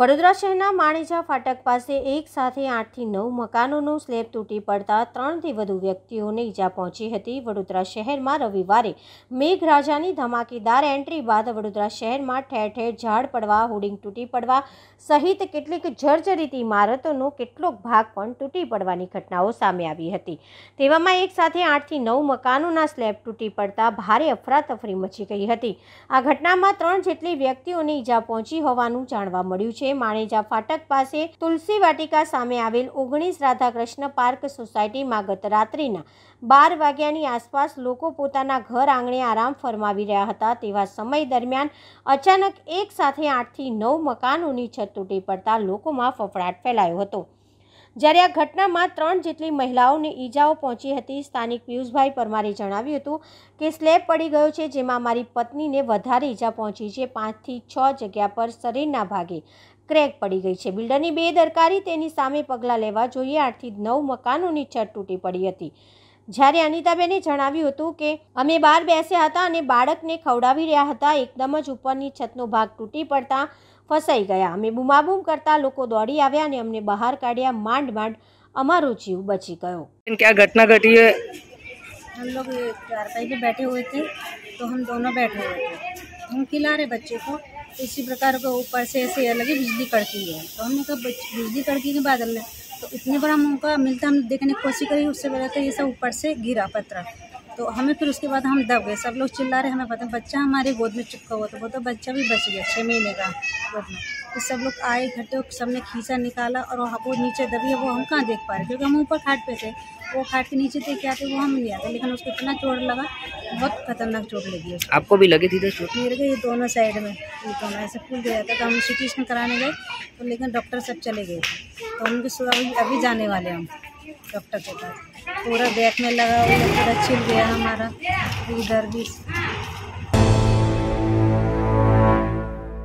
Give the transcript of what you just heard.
વડોદરા શહેરના માણેજા ફાટક પાસે એક સાથે આઠથી નવ મકાનોનો સ્લેબ તૂટી પડતા ત્રણથી વધુ વ્યક્તિઓને ઈજા પહોંચી હતી વડોદરા શહેરમાં રવિવારે મેઘરાજાની ધમાકેદાર એન્ટ્રી બાદ વડોદરા શહેરમાં ઠેર ઠેર ઝાડ પડવા હોર્ડિંગ તૂટી પડવા સહિત કેટલીક જર્જરિત ઇમારતોનો કેટલોક ભાગ પણ તૂટી પડવાની ઘટનાઓ સામે આવી હતી તેવામાં એક સાથે આઠથી નવ મકાનોના સ્લેબ તૂટી પડતા ભારે અફરાતફરી મચી ગઈ હતી આ ઘટનામાં ત્રણ જેટલી વ્યક્તિઓને ઈજા પહોંચી હોવાનું જાણવા મળ્યું છે છે માણેજા ફાટક પાસે તુલસી વાટિકા સામે આવેલ ઓગણીસ રાધાકૃષ્ણ પાર્ક સોસાયટીમાં ગત રાત્રિના બાર વાગ્યાની આસપાસ લોકો પોતાના ઘર આંગણે આરામ ફરમાવી રહ્યા હતા તેવા સમય દરમિયાન અચાનક એક સાથે આઠથી નવ મકાનોની છત તૂટી પડતા લોકોમાં ફફડાટ ફેલાયો હતો જ્યારે આ ઘટનામાં ત્રણ જેટલી મહિલાઓને ઈજાઓ પહોંચી હતી સ્થાનિક પિયુષભાઈ પરમારે જણાવ્યું હતું કે સ્લેબ પડી ગયો છે જેમાં મારી પત્નીને વધારે ઈજા પહોંચી છે પાંચથી છ જગ્યા પર શરીરના ભાગે ક્રેક પડી ગઈ છે બિલ્ડરની બે દરકારી તેની સામે પગલાં લેવા જોઈએ આઠથી નવ મકાનોની છત તૂટી પડી હતી झारिया अनीता बेनी જણાવ્યું હતું કે અમે 12 બેસે હતા અને બાળકને ખવડાવી રહ્યા હતા એકદમ જ ઉપરની છતનો ભાગ તૂટી પડતા ફસાઈ ગયા અમે બૂમ-બૂમ કરતા લોકો દોડી આવ્યા ને અમને બહાર કાઢ્યા માંડ માંડ અમારો જીવ બચી ગયો કે આ ઘટના ઘટી હે ہم لوگ ચાર પૈજે બેઠે ہوئے تھے તો ہم dono બેઠે ہوئے હતા મુકિલારે بچے કો इसी પ્રકાર ઉપર સે ऐसी लगी बिजली कड़की है तो हमने कहा बिजली कड़की ने बादल में तो इतने बड़ा मौका मिलता हम देखने की कोशिश करी उससे तो ये सब ऊपर से गिरा पत्रा तो हमें फिर उसके बाद हम दब गए सब लोग चिल्ला रहे हमें पता बच्चा हमारे गोद में चुपका हुआ था वो तो बच्चा भी बच गया छः महीने का गोद में तो सब लोग आए इकट्ठे सबने खींचा निकाला और वहाँ वो नीचे दबी है वो हम कहाँ देख पा रहे क्योंकि हम ऊपर खाट पे थे वो खाट के नीचे देख के आते वो हम नहीं आते लेकिन उसको इतना चोट लगा बहुत खतरनाक चोट लगी है आपको भी लगी थी चोट मेरे को ये दोनों साइड में ये दोनों ऐसे फूल गया था तो हम सिटी कराने गए तो लेकिन डॉक्टर सब चले गए तो उनके सुबह अभी जाने वाले हम डॉक्टर के पास पूरा बैक में लगा हुआ पूरा छिल गया हमारा इधर भी